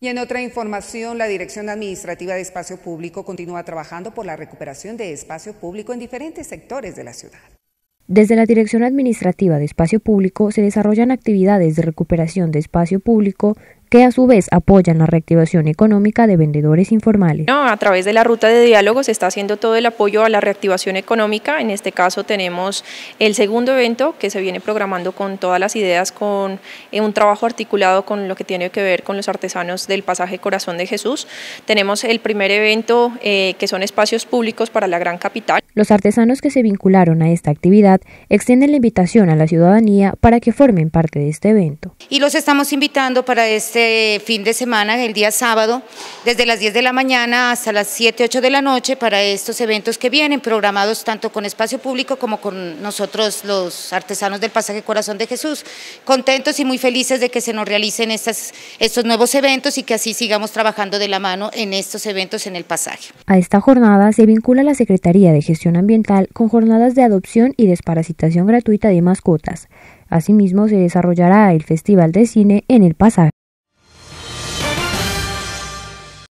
Y en otra información, la Dirección Administrativa de Espacio Público continúa trabajando por la recuperación de espacio público en diferentes sectores de la ciudad. Desde la Dirección Administrativa de Espacio Público se desarrollan actividades de recuperación de espacio público que a su vez apoyan la reactivación económica de vendedores informales. No, a través de la ruta de diálogo se está haciendo todo el apoyo a la reactivación económica. En este caso tenemos el segundo evento que se viene programando con todas las ideas, con eh, un trabajo articulado con lo que tiene que ver con los artesanos del pasaje Corazón de Jesús. Tenemos el primer evento eh, que son espacios públicos para la gran capital. Los artesanos que se vincularon a esta actividad extienden la invitación a la ciudadanía para que formen parte de este evento. Y los estamos invitando para este este fin de semana, el día sábado, desde las 10 de la mañana hasta las 7, 8 de la noche para estos eventos que vienen, programados tanto con espacio público como con nosotros los artesanos del pasaje Corazón de Jesús. Contentos y muy felices de que se nos realicen estas, estos nuevos eventos y que así sigamos trabajando de la mano en estos eventos en el pasaje. A esta jornada se vincula la Secretaría de Gestión Ambiental con jornadas de adopción y desparasitación gratuita de mascotas. Asimismo, se desarrollará el Festival de Cine en el pasaje.